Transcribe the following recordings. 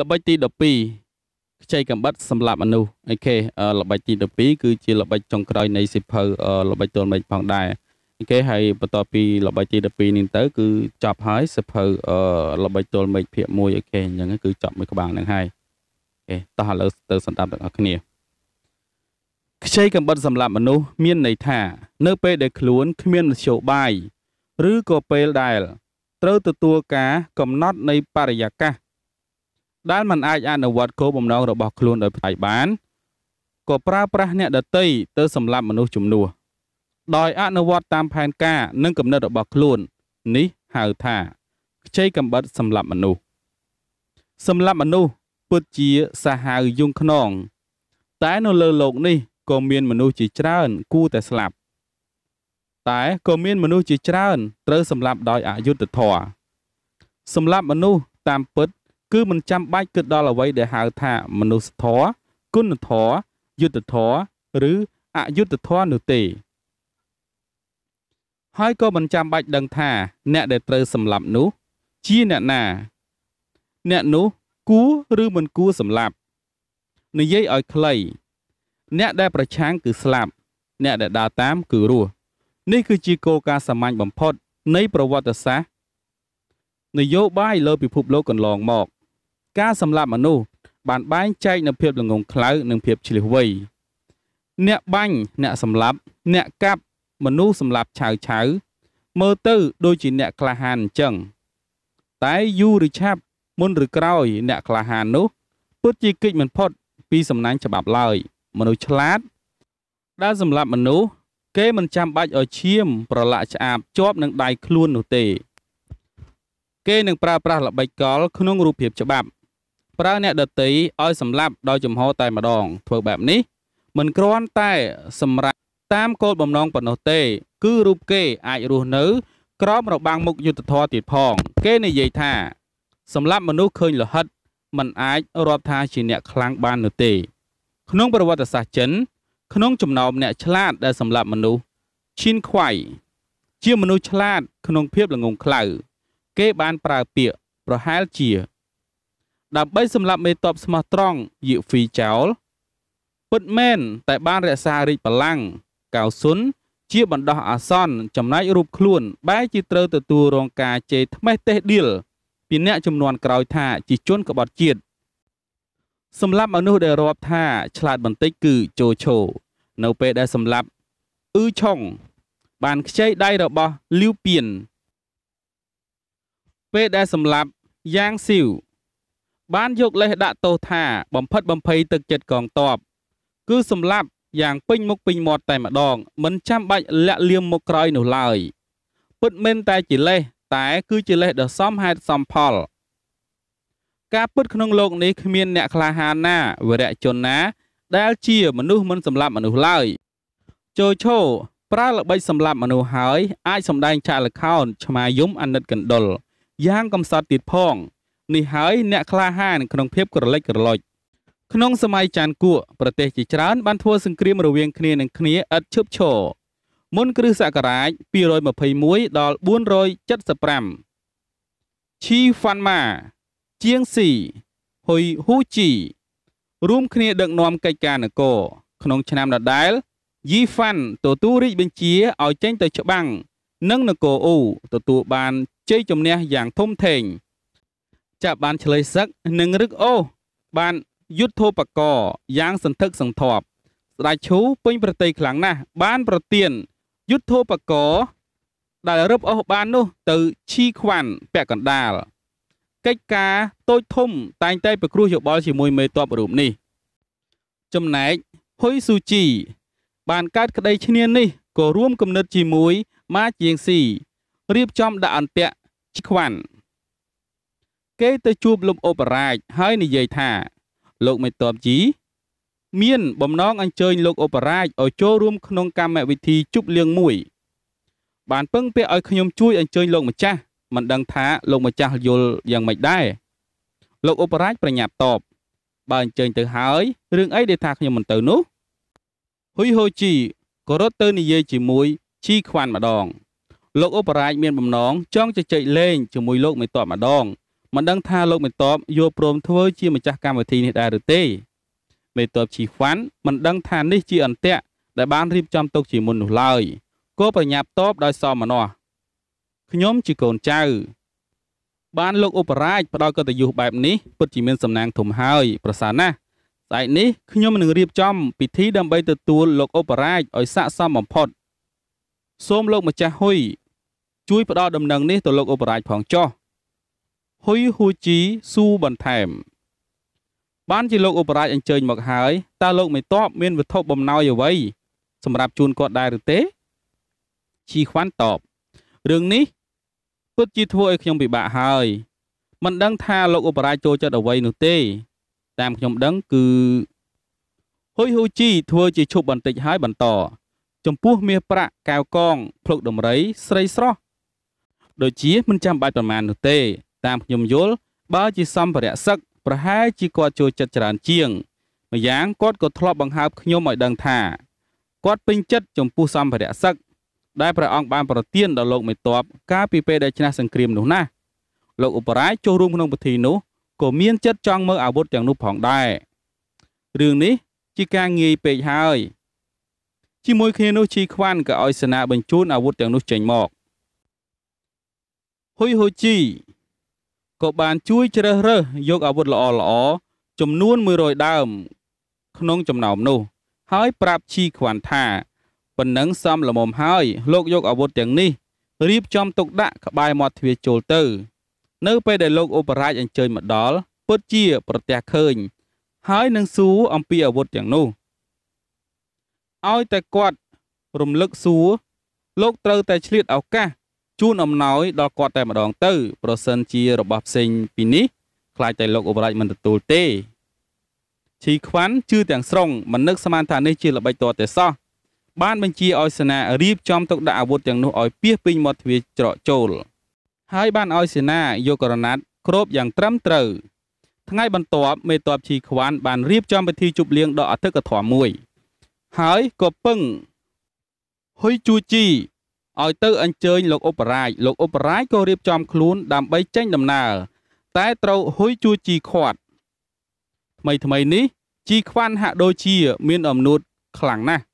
ល្បិចទី12ខ្ចីកំបិតសម្រាប់មនុស្សអូខេល្បិចទី12គឺជាល្បិចចុងក្រោយនៃសិភៅល្បិចទល់មេឃផងដែរអូខេហើយបន្តពីល្បិចទី12នេះទៅគឺចប់ហើយសិភៅល្បិចទល់មេឃភាគ1អូខេអញ្ចឹងគឺចប់មួយក្បាលហ្នឹងហើយអូខេតោះឥឡូវទៅសន្តាប់ទាំងអស់គ្នាខ្ចីកំបិតសម្រាប់មនុស្សមានន័យថានៅពេលដែលខ្លួនគ្មានមធ្យោបាយឬក៏ពេលដែល ត្រូវទទួលការកំណត់នៃបរិយាកាសដែលមិនអាចអនុវត្តគោលបំណងរបស់ខ្លួនដោយផ្ទាល់បានក៏ប្រើប្រាស់អ្នកដតីទៅសម្លាប់មនុស្សជំនួសដោយអនុវត្តតាមផែនការនិងគំនិតរបស់ខ្លួននេះហៅថាខ្ចីកំបិតសម្លាប់មនុស្សសម្លាប់មនុស្សពិតជាសាហាវយងខ្នងតែនៅលើโลกនេះក៏មានមនុស្សជាច្រើន គួរតែស្លាប់ តែក៏មានមនុស្សជាច្រើនត្រូវសម្លាប់ដោយអយុត្តិធម៌សម្លាប់មនុស្សតាមពិតគឺមិនចាំបាច់គិតដល់អ្វីដែលហៅថាមនុស្សធម៌គុណធម៌យុត្តិធម៌ឬអយុត្តិធម៌នោះទេ ហើយក៏មិនចាំបាច់ដឹងថាអ្នកដែលត្រូវសម្លាប់នោះជាអ្នកណា អ្នកនោះគួរឬមិនគួរសម្លាប់និយាយឲ្យខ្លី អ្នកដែលប្រឆាំងគឺស្លាប់ អ្នកដែលដើរតាម គឺរស់ នេះគឺជាគោលការណ៍សាមញ្ញបំផុត នៃប្រវត្តិសាស្ត្រនយោបាយលើពិភពលោកកន្លងមកការសម្លាប់មនុស្សបានបែងចែកនៅភាពល្ងងខ្លៅនិងភាពឆ្លៀសវៃអ្នកបាញ់អ្នកសម្លាប់អ្នកកាប់មនុស្សសម្លាប់ឆៅឆៅមើលទៅដូចជាអ្នកក្លាហានអញ្ចឹង តែយូរឬឆាប់មុនឬក្រោយអ្នកក្លាហាននោះពិតជាគេចមិនផុត ពីសំណាញ់ច្បាប់ឡើយមនុស្សឆ្លាតដែលសម្រាប់មនុស្សគេមិនចាំបាច់ឲ្យឈាម ប្រឡាក់ឆ្អាបជាប់នឹងដៃខ្លួននោះទេគេនឹងប្រើប្រាស់ល្បិចកល ក្នុងរូបភាពច្បាប់ប្រើអ្នកដតីឲ្យសម្លាប់ដោយចំហតែម្ដង ធ្វើបែបនេះមិនគ្រាន់តែសម្រាប់តាមគោលបំណងប៉ុណ្ណោះទេ គឺរូបគេអាចរស់នៅ ក្រោមរបាំងមុខយុទ្ធធរទៀតផង គេនិយាយថាសម្រាប់មនុស្សឃើញលហិតมันអាចរាប់ថាជាអ្នកខ្លាំងបាននោះទេ ក្នុងប្រវត្តិសាស្ត្រចិន ក្នុងចំណោមអ្នកឆ្លាតដែលសម្រាប់មនុស្សឈិនខ្វៃជាមនុស្សឆ្លាតក្នុងភាពល្ងងខ្លៅគេបានប្រើពាក្យប្រហែលជាដើម្បីសម្លាប់មេតបស្មោះត្រង់យៀកហ្វីចោលពិតមែនតែបានរក្សារាជបល្ល័ង្កកៅស៊ុនជាបណ្ដោះអាសន្នចំណែករូបខ្លួនបែរជាត្រូវទទួលរងការជេរថ្មេះទេសដៀលពីអ្នកចំនួនក្រោយ ថាជាជនក្បត់ជាតិសម្លាប់មនុស្សដែលរាប់ថា ឆ្លាតបន្តិចគឺជោឈោនៅពេលដែលសម្លាប់អ៊ឺឆុងបានខ្ចីដៃរបស់លីវពៀនពេលដែលសម្លាប់យ៉ាងស៊ីវបានយកលេសដាក់ទោសថាបំផិតបំភ័យទឹកចិត្តកងទ័ពគឺសម្លាប់យ៉ាងពេញមុខពេញមាត់តែម្ដងមិនចាំបាច់លាក់លៀមមកក្រោយនោះឡើយពិតមែនតែជាលេសតែ គឺជាលេសដ៏សមហេតុសមផលការពិតក្នុងโลกនេះគ្មានអ្នកក្លាហានណាវីរៈជនណា ដែល ជាមនុស្សមិនសម្លាប់មនុស្សឡើយជោឈោប្រើល្បិចសម្លាប់មនុស្សហើយអាចសម្ដែងចាក់លខោនឆ្មាយំអាណិតកណ្ដុលយ៉ាងកំសត់ទៀតផង។នេះហើយអ្នកក្លាហានក្នុងភាពក្រលិចក្រឡុចក្នុងសម័យចានគួកប្រទេសជាច្រើនបានធ្វើសង្គ្រាមរវាងគ្នានឹងគ្នាឥតឈប់ឈរមុន គ្រិស្តសករាជ221ដល់475ឈីហ្វាន់ម៉ាជាងស៊ីហ៊ុយហ៊ូជីរួមគ្នាដឹកនាំកិច្ចការនគរក្នុង ឆ្នាំដដែល យីហ្វាន់ទទួលរាជបញ្ជាឲ្យចេញទៅច្បាំងនិងនគរអ៊ូទទួលបានជ័យជំនះយ៉ាងធំធេង។ចាប់បានឆ្លើយសឹកនិងរឹកអូសបានយុទ្ធោបករយ៉ាងសន្ធឹកសន្ធាប់ស្ដេចឈូពេញប្រតិយខ្លាំងណាស់បានប្រទៀនយុទ្ធោបករដែលរឹបអូសបាននោះ ទៅឈីខ្វាន់ពាក់កណ្ដាលកិច្ចការតូចធំតែងតែប្រគ្រោះយោបល់ជាមួយមេតបរូបនេះចំណែកហ៊ុយស៊ូជី បានកើតក្តីឈ្នាននេះក៏រួមគំនិតជាមួយម៉ាជាងស៊ីរៀបចំដាក់អន្ទាក់ខ្វាន់គេទៅជួបលោកឧបរាជហើយនិយាយថា លោកមេតបជីមានបំណងអញ្ជើញលោកឧបរាជឲ្យចូលរួមក្នុងកម្មវិធីជប់លៀងមួយបានពឹងពាក់ឲ្យខ្ញុំជួយអញ្ជើញលោកម្ចាស់មិនដឹងថាលោកម្ចាស់យល់យ៉ាងម៉េចដែរលោកឧបរាជប្រញាប់តបបើអញ្ជើញទៅហើយរឿងអីដែលថាខ្ញុំមិនទៅនោះហ៊ុយហូជីក៏រត់ទៅនិយាយជាមួយជីខ្វាន់ម្ដង លោកឧបរាជមានបំណងចង់ជជែកលេងជាមួយលោកមេតបម្ដងមិនដឹងថាលោកមេតបយល់ព្រមធ្វើជាម្ចាស់កម្មវិធីនេះដែរឬទេ មេតបជីវ៉ាន់មិនដឹងថានេះជាអន្ទាក់ដែលបានរៀបចំទុកជាមុននោះឡើយក៏ប្រញាប់តបដោយសមមនោះខ្ញុំជាកូនចៅ បានលោកឧបរាជផ្ដល់កិត្តិយសបែប នេះពិតជាមានសំណាងធំហើយប្រសាណាស់ស្អែកនេះខ្ញុំនឹងរៀបចំ ពិធីដើម្បីទទួលលោកឧបរាជឲ្យស័ក្តិសមបំផុត សូមលោកម្ចាស់ហ៊ុយជួយផ្ដល់ដំណឹងនេះទៅលោកឧបរាជផងចុះហ៊ុយហ៊ូជីស៊ូបន្ថែម បានជាលោកឧបរាជអញ្ជើញមកហើយតើលោកមេតបមានវត្ថុបំណោយអ្វីសម្រាប់ជូនគាត់ដែរឬទេជីខ្វាន់តបរឿងនេះពិតជាធ្វើឲ្យខ្ញុំពិបាកហើយ មិនដឹងថាលោកឧបរាជចូលចិត្តអ្វីនោះទេ តាមខ្ញុំដឹងគឺហ៊ុយហ៊ូជីធ្វើជាឈប់បន្តិចហើយបន្តចំពោះមាសប្រាក់កែវកងភ្លុកដំរីស្រីស្រស់ដូចជាមិនចាំបាច់ប្រមាណនោះទេតាមខ្ញុំយល់បើជាសម្ភារៈសឹកប្រហែលជាគាត់ចូលចិត្តច្រើនជាងម្យ៉ាងគាត់ក៏ធ្លាប់បង្ហើបខ្ញុំឲ្យដឹងថាគាត់ពេញចិត្តចំពោះសម្ភារៈសឹកដែលព្រះអង្គបានប្រទានដល់លោកមេតបកាលពីពេលដែលឈ្នះសង្គ្រាមនោះណាលោកឧបរាជចូលរួមក្នុងពិធីនោះក៏មានចិត្តចង់មើលអាវុធទាំងនោះផងដែររឿងនេះជាការងាយពេកហើយជាមួយគ្នានោះជីខ្វាន់ក៏ឲ្យសេនាបញ្ជូនអាវុធទាំងនោះចេញមកហ៊ុយហូជីក៏បានជួយជ្រើសរើសយកអាវុធល្អល្អចំនួន100ដើម ក្នុងចំណោមនោះហើយប្រាប់ជីខ្វាន់ថាប៉ុណ្ណឹងសំលមុំហើយលោកយកអាវុធទាំងនេះរៀបចំទុកដាក់ក្បែរមាត់ទ្វារចូលទៅ នៅ ពេលដែលលោកឧបរាជអញ្ជើញមកដល់ពិតជា ប្រទះឃើញហើយនឹងសួរអំពីអាវុធទាំងនោះឲ្យតែគាត់រំលឹកសួរលោកត្រូវតែឆ្លៀតឱកាសជូនអំណោយដល់គាត់តែម្ដងទៅប្រសិនជារបស់ផ្សេងពីនេះខ្លាចតែលោកអបរាជមិនទទួលទេឈីខ្វាន់ជឿទាំងស្រុងមិននឹកស្មានថានេះជាល្បិចតរទេសោះបានបញ្ជាឲ្យសេនារៀបចំទុកដាក់អាវុធទាំងនោះឲ្យពាសពេញមាត់ទ្វារច្រកចូល ហើយបានឲ្យសេនាយកក្រណាត់គ្របយ៉ាងត្រឹមត្រូវថ្ងៃបន្ទាប់មេតបឈីខ្វាន់បានរៀបចំពិធីជប់លៀងដ៏អធិកធម៌មួយ ហើយក៏ពឹងហ៊ុយជូជីឲ្យទៅអញ្ជើញលោកឧបរាជលោកឧបរាជក៏រៀបចំខ្លួន ដើម្បីចេញដំណើរតែត្រូវហ៊ុយជួជីខាត់ថ្មីថ្មីនេះជីខ្វាន់ហាក់ដូចជាមានអំនួតខ្លាំងណាស់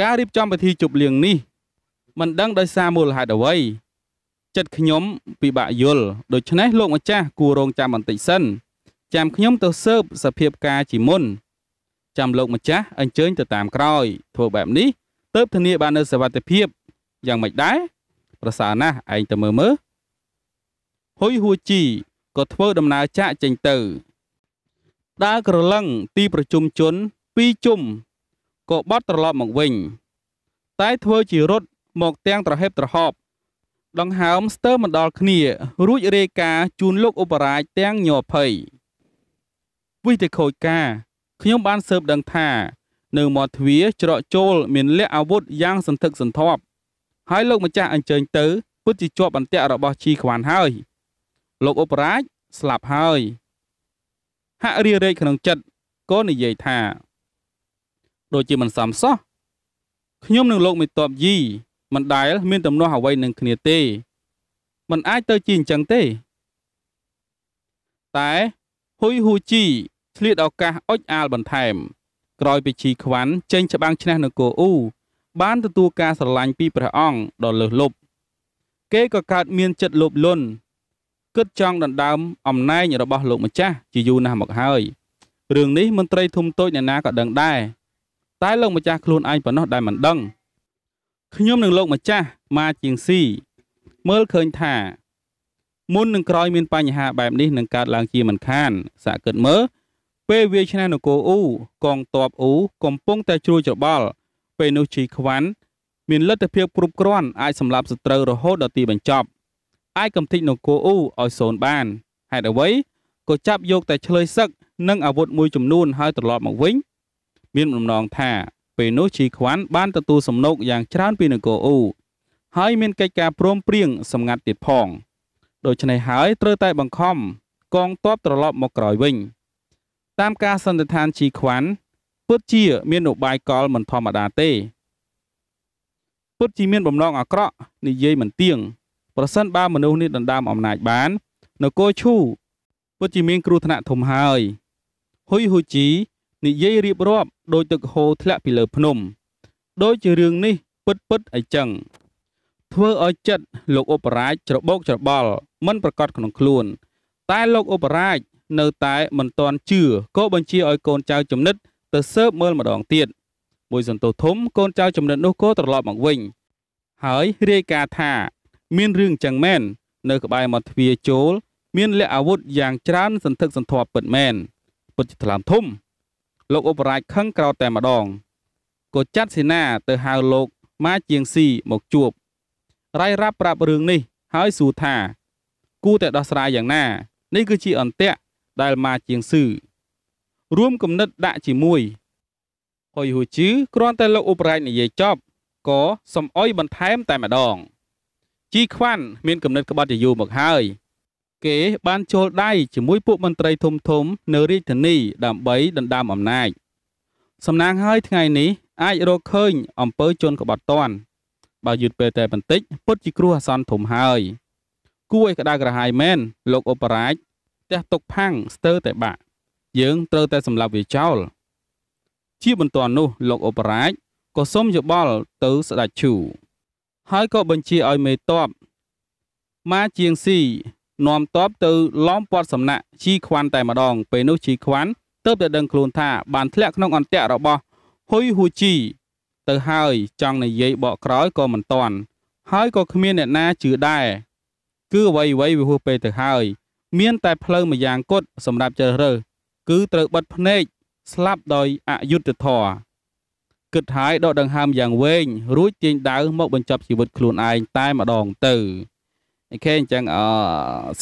ការរៀបចំពិធីជប់លៀងនេះមិនដឹងដោយសារមូលហេតុអ្វីចិត្តខ្ញុំពិបាកយល់ដូច្នេះលោកម្ចាស់គួររងចាំបន្តិចសិនចាំខ្ញុំ ទៅស៊ើបសភាពការជាមុនចាំលោកម្ចាស់អញ្ជើញទៅតាមក្រោយ ធ្វើបែបនេះទើបធានាបាននូវសវត្ថិភាពយ៉ាងម៉េចដែរប្រសើរណាស់ឯងទៅមើលមើលហ៊ុយហួជីក៏ធ្វើដំណើរចាកចេញទៅដើរក្រឡឹងទីប្រជុំជនពីរជុំក៏បត់ត្រឡប់មកវិញ តែធ្វើជារត់មកទាំងត្រហេបត្រហប់ដង្ហើមស្ទើរមិនដល់គ្នា រួចរាយការណ៍ជូនលោកឧបរាជទាំងញ័រភ័យវិទ្យខូចការខ្ញុំបានស៊ើបដឹងថានៅមាត់ទ្វារច្រកចូលមានលក្ខអាវុធយ៉ាងសន្ធឹកសន្ធាប់ហើយលោកម្ចាស់អញ្ជើញទៅពិតជាជាប់អន្ទាក់របស់ជីខ្វាន់ហើយលោកឧបរាជស្លាប់ហើយហាក់រីរែកក្នុងចិត្តក៏និយាយថាដូចជាមិនសមសោះខ្ញុំនឹងលោកមេតបយីមិនដែលមានទំនាស់អ្វីនឹងគ្នាទេ មិនអាចទៅជាអញ្ចឹងទេ តែហ៊ុយហ៊ូជីឆ្លៀតឱកាសអុចអាលបន្ថែមក្រោយពីជីខ្វាន់ចេញ ច្បាំងឈ្នះនគរអ៊ូបានទទួលការស្រឡាញ់ពីព្រះអង្គដ៏លើសលប់គេក៏កើតមានចិត្តលោភលន់គិតចង់ដណ្ដើមអំណាចរបស់លោកម្ចាស់ជាយូរណាស់មកហើយរឿងនេះមន្ត្រីធំតូចអ្នកណាក៏ដឹងដែរតែលោកម្ចាស់ខ្លួនឯងប៉ុណ្ណោះដែលមិនដឹងខ្ញុំនឹងលោកម្ចាស់ម៉ាជាងស៊ីមើលឃើញថាមុននឹងក្រោយមានបញ្ហាបែបនេះនឹងកើតឡើងជាមិនខាន សាកគិតមើលពេលវាឆ្នាំនគរអ៊ូកងតបអ៊ូកំពុងតែជួយច្របល់ពេលនោះជីខ្វាន់ មានលទ្ធភាពគ្រប់គ្រាន់អាចសម្លាប់សត្រូវរហូតដល់ទីបញ្ចប់អាចកំទេចនគរអ៊ូឲ្យសូន្យបានហេតុអ្វីក៏ចាប់យកតែឆ្លើយសឹកនិងអាវុធមួយចំនួនហើយត្រឡប់មកវិញមានបំណងថាពេលនោះជីខ្វាន់បានទទួលសំណូកយ៉ាងច្រើនពីនគរអ៊ូហើយមានកិច្ចការព្រមព្រៀងសម្ងាត់ទៀតផងដូច្នេះហើយត្រូវតែបង្ខំកងទ័ពត្រឡប់មកក្រោយវិញ តាមការសន្និដ្ឋានជីខ្វាន់ពិតជាមាននបាយកលមិនធម្មតាទេពិតជាមានបំណងអាក្រក់និយាយមិនទៀងប្រសិនបើមនុស្សនេះដណ្ដើមអំណាចបាននគរឈូពិតជាមានគ្រោះថ្នាក់ធំហើយហ៊ុយហ៊ូជីនិយាយរៀបរាប់ដោយទឹកហូរធ្លាក់ពីលើភ្នំដោយជារឿងនេះពិតពិតអីចឹង ធ្វើឲ្យចិត្តលោកឧបរាជច្របោកច្របល់មិនប្រកាសក្នុងខ្លួនតែលោកឧបរាជនៅតែមិនទាន់ជឿក៏បញ្ជាឲ្យកូនចៅចំណិតទៅសើបមើលម្ដងទៀតមួយសន្ទុះធំកូនចៅចំណិតនោះក៏ត្រឡប់មកវិញ ហើយរាយការណ៍ថាមានរឿងចឹងមែននៅក្បែរមាត់ទ្វារចូលមានលក្ខអាវុធយ៉ាងច្រើនសន្ធឹកសន្ធាប់ពិតមែនពិតជាថ្លាមធំ លោកឧបរាជខឹងក្រោតតែម្ដងក៏ចាត់សេនាទៅហៅលោកម៉ាជាងស៊ីមកជួប រាយរាប់ប្រាប់រឿងនេះហើយសួរថាគូតែដោះស្រាយយ៉ាងណានេះគឺជាអន្តៈដែលម៉ាជាងស៊ឺរួមគំនិតដាក់ជាមួយហុយហូជឺគ្រាន់តែលោកឧបរាជនិយាយចប់ក៏សំអុយបន្ថែមតែម្ដងជីខ្វាន់មានគំនិតក្បត់ជាយូរមកហើយ គេបានចូលដៃជាមួយពួកមន្ត្រីធំធំនៅរាជធានីដើម្បីដណ្ដើមអំណាចសំណាងហើយថ្ងៃនេះអាចរកឃើញអំពើជនក្បត់តន់ បើយឺតពេលតែបន្តិចពុតជាគ្រោះអាសន្នធំហើយគួរឲ្យក្តៅក្រហាយមែនលោកឧបរាជផ្ទះຕົកផាំងស្ទើរតែបាក់យើងត្រូវតែសម្លាប់វាចោលជាបន្ទាន់នោះលោកអបរាជក៏សុំយោបល់ទៅស្ដេចឈូហើយក៏បញ្ជាឲ្យមេតបម៉ាជាងស៊ីនាំតបទៅឡោមព័ទ្ធសំណាក់ជីខ្វាន់តែម្ដងពេលនោះជីខ្វាន់ទើបតែដឹងខ្លួនថាបានធ្លាក់ក្នុងអន្ទាក់របស់ហ៊ុយហ៊ូជីទៅហើយចង់និយាយបកក្រោយក៏មិនទាន់ហើយក៏គ្មានអ្នកណាជឿដែរគឺអ្វីអ្វីវាហួសពេលទៅហើយមានតែផ្លូវមួយយ៉ាងគត់សម្រាប់ជ្រើសរើសគឺត្រូវបិទភ្នែកស្លាប់ដោយអយុត្តិធម៌គិតហើយដកដង្ហើមយ៉ាងវែងរួចទាញដាវមកបញ្ចប់ជីវិតខ្លួនឯងតែម្ដងទៅអូខេអញ្ចឹងអ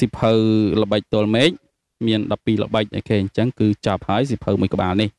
សិភៅល្បិចទល់មេឃមាន12ល្បិចអូខេអញ្ចឹងគឺចាប់ហើយសិភៅមួយក្បាលនេះ